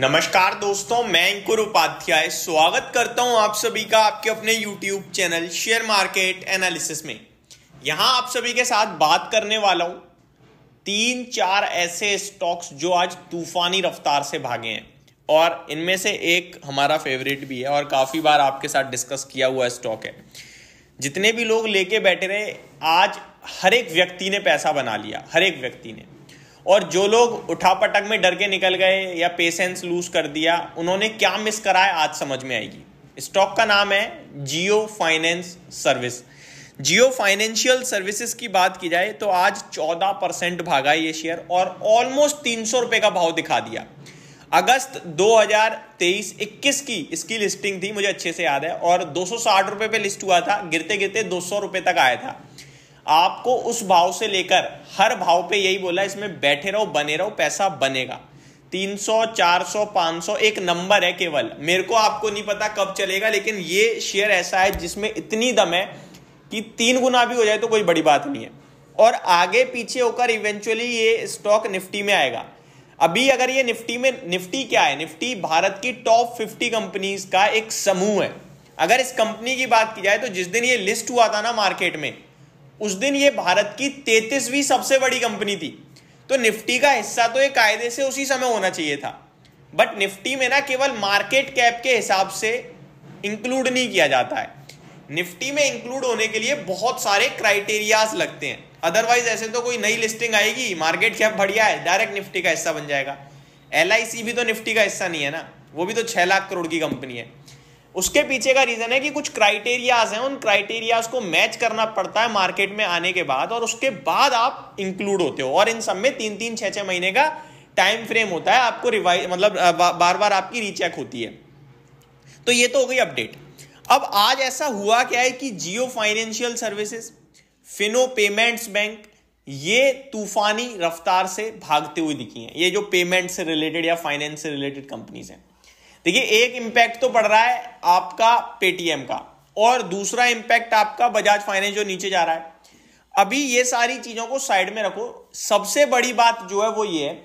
नमस्कार दोस्तों मैं अंकुर उपाध्याय स्वागत करता हूं आप सभी का आपके अपने YouTube channel share market analysis में यहां आप सभी के साथ बात करने वाला हूं तीन चार ऐसे स्टॉक्स जो आज तूफानी रफ्तार से भागे हैं और इनमें से एक हमारा फेवरेट भी है और काफ़ी बार आपके साथ डिस्कस किया हुआ स्टॉक है जितने भी लोग लेके बैठे रहे आज हर एक व्यक्ति ने पैसा बना लिया हर एक व्यक्ति ने और जो लोग उठापटक में डर के निकल गए या पेशेंस लूज कर दिया उन्होंने क्या मिस कराया आज समझ में आएगी स्टॉक का नाम है Jio finance service Jio financial services की बात की जाए तो आज 14 परसेंट भागा ये शेयर और ऑलमोस्ट तीन सौ का भाव दिखा दिया अगस्त 2023-21 की इसकी लिस्टिंग थी मुझे अच्छे से याद है और दो सौ पे लिस्ट हुआ था गिरते गिरते दो सौ तक आया था आपको उस भाव से लेकर हर भाव पे यही बोला इसमें बैठे रहो बने रहो पैसा बनेगा 300 400 500 एक नंबर है केवल मेरे को आपको नहीं पता कब चलेगा लेकिन ये शेयर ऐसा है जिसमें इतनी दम है कि तीन गुना भी हो जाए तो कोई बड़ी बात नहीं है और आगे पीछे होकर इवेंचुअली ये स्टॉक निफ्टी में आएगा अभी अगर ये निफ्टी में निफ्टी क्या है निफ्टी भारत की टॉप फिफ्टी कंपनीज का एक समूह है अगर इस कंपनी की बात की जाए तो जिस दिन ये लिस्ट हुआ था ना मार्केट में उस दिन ये भारत की तैतीसवीं सबसे बड़ी कंपनी थी तो निफ्टी का हिस्सा तो एक कायदे से उसी समय होना चाहिए था बट निफ्टी में ना केवल मार्केट कैप के हिसाब से इंक्लूड नहीं किया जाता है निफ्टी में इंक्लूड होने के लिए बहुत सारे क्राइटेरियाज लगते हैं अदरवाइज ऐसे तो कोई नई लिस्टिंग आएगी मार्केट कैप बढ़िया है डायरेक्ट निफ्टी का हिस्सा बन जाएगा एल भी तो निफ्टी का हिस्सा नहीं है ना वो भी तो छह लाख करोड़ की कंपनी है उसके पीछे का रीजन है कि कुछ क्राइटेरियाज हैं उन क्राइटेरियाज को मैच करना पड़ता है मार्केट में आने के बाद और उसके बाद आप इंक्लूड होते हो और इन सब में तीन तीन छह छह महीने का टाइम फ्रेम होता है आपको रिवाइज मतलब बार बार आपकी रीचेक होती है तो ये तो हो गई अपडेट अब आज ऐसा हुआ क्या है कि Jio financial services Fino payments bank ये तूफानी रफ्तार से भागते हुए दिखी हैं ये जो पेमेंट से रिलेटेड या फाइनेंस से रिलेटेड कंपनीज हैं देखिए एक इम्पैक्ट तो पड़ रहा है आपका पेटीएम का और दूसरा इंपैक्ट आपका बजाज फाइनेंस जो नीचे जा रहा है अभी ये सारी चीजों को साइड में रखो सबसे बड़ी बात जो है वो ये है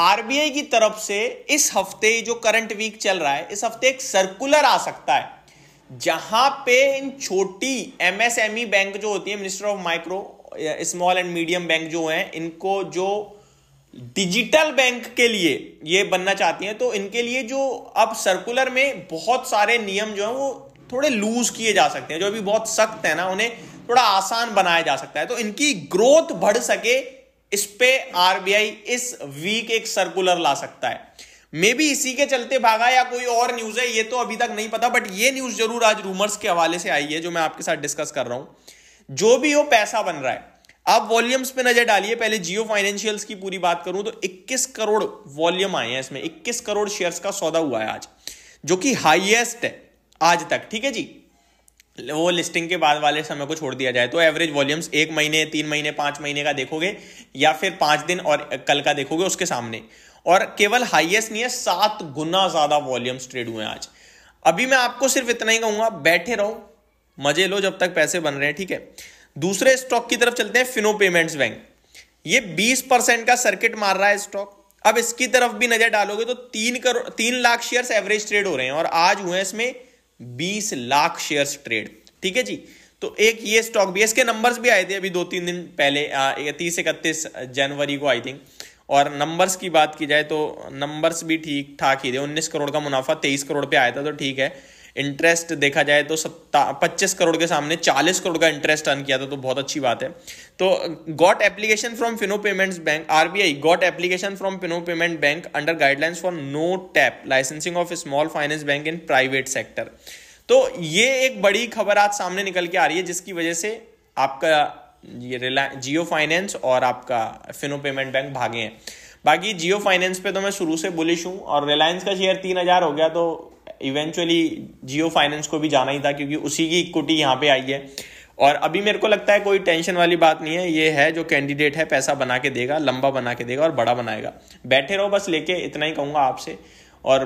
आरबीआई की तरफ से इस हफ्ते जो करंट वीक चल रहा है इस हफ्ते एक सर्कुलर आ सकता है जहां पे इन छोटी एमएसएमई बैंक e जो होती है minister of micro small and medium bank जो हैं इनको जो डिजिटल बैंक के लिए ये बनना चाहती हैं तो इनके लिए जो अब सर्कुलर में बहुत सारे नियम जो हैं वो थोड़े लूज किए जा सकते हैं जो अभी बहुत सख्त है ना उन्हें थोड़ा आसान बनाया जा सकता है तो इनकी ग्रोथ बढ़ सके इस पे आरबीआई इस वीक एक सर्कुलर ला सकता है मे बी इसी के चलते भागा या कोई और न्यूज है ये तो अभी तक नहीं पता बट ये न्यूज जरूर आज रूमर्स के हवाले से आई है जो मैं आपके साथ डिस्कस कर रहा हूं जो भी हो पैसा बन रहा है आप वॉल्यूम्स पे नजर डालिए पहले जियो फाइनेंशियल्स की पूरी बात करूं तो 21 करोड़ वॉल्यूम आए हैं इसमें 21 करोड़ शेयर्स का सौदा हुआ है आज जो कि हाईएस्ट है आज तक ठीक है जी वो लिस्टिंग के बाद वाले समय को छोड़ दिया जाए तो एवरेज वॉल्यूम्स एक महीने तीन महीने पांच महीने का देखोगे या फिर पांच दिन और कल का देखोगे उसके सामने और केवल हाइएस्ट नहीं है सात गुना ज्यादा वॉल्यूम्स ट्रेड हुए हैं आज अभी मैं आपको सिर्फ इतना ही कहूंगा बैठे रहो मजे लो जब तक पैसे बन रहे हैं ठीक है दूसरे स्टॉक की तरफ चलते हैं फिनो पेमेंट्स बैंक ये 20 परसेंट का सर्किट मार रहा है स्टॉक अब इसकी तरफ भी नजर डालोगे तो तीन करोड़ तीन लाख शेयर्स एवरेज ट्रेड हो रहे हैं और आज हुए हैं इसमें बीस लाख शेयर्स ट्रेड ठीक है जी तो एक ये स्टॉक भी इसके नंबर्स भी आए थे अभी दो तीन दिन पहले तीस इकतीस जनवरी को आई थिंक और नंबर्स की बात की जाए तो नंबर्स भी ठीक ठाक ही थे उन्नीस करोड़ का मुनाफा तेईस करोड़ पे आया था तो ठीक है इंटरेस्ट देखा जाए तो सत्ता पच्चीस करोड़ के सामने चालीस करोड़ का इंटरेस्ट अर्न किया था तो बहुत अच्छी बात है तो got application from Fino payments bank RBI got application from Fino payment bank under guidelines for no tap licensing of small finance bank in private sector तो ये एक बड़ी खबर आज सामने निकल के आ रही है जिसकी वजह से आपका ये रिलायंस जियो फाइनेंस और आपका फिनो पेमेंट बैंक भागे हैं बाकी जियो फाइनेंस पे तो मैं शुरू से बुलिश हूँ और रिलायंस का शेयर तीन हज़ार हो गया तो इवेंचुअली जियो फाइनेंस को भी जाना ही था क्योंकि उसी की इक्विटी यहाँ पे आई है और अभी मेरे को लगता है कोई टेंशन वाली बात नहीं है ये है जो कैंडिडेट है पैसा बना के देगा लंबा बना के देगा और बड़ा बनाएगा बैठे रहो बस लेके इतना ही कहूंगा आपसे और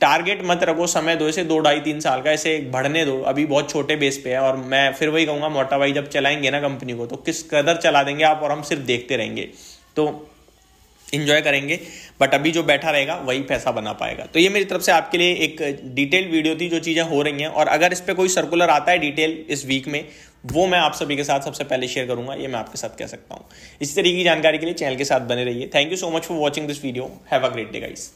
टारगेट मत रखो समय दो इसे दो ढाई तीन साल का ऐसे बढ़ने दो अभी बहुत छोटे बेस पे है और मैं फिर वही कहूंगा मोटा भाई जब चलाएंगे ना कंपनी को तो किस कदर चला देंगे आप और हम सिर्फ देखते रहेंगे तो इन्जॉय करेंगे बट अभी जो बैठा रहेगा वही पैसा बना पाएगा तो ये मेरी तरफ से आपके लिए एक डिटेल वीडियो थी जो चीज़ें हो रही हैं और अगर इस पर कोई सर्कुलर आता है डिटेल इस वीक में वो मैं आप सभी के साथ सबसे पहले शेयर करूंगा ये मैं आपके साथ कह सकता हूँ इसी तरीके की जानकारी के लिए चैनल के साथ बने रहिए thank you so much for watching this video have a great day guys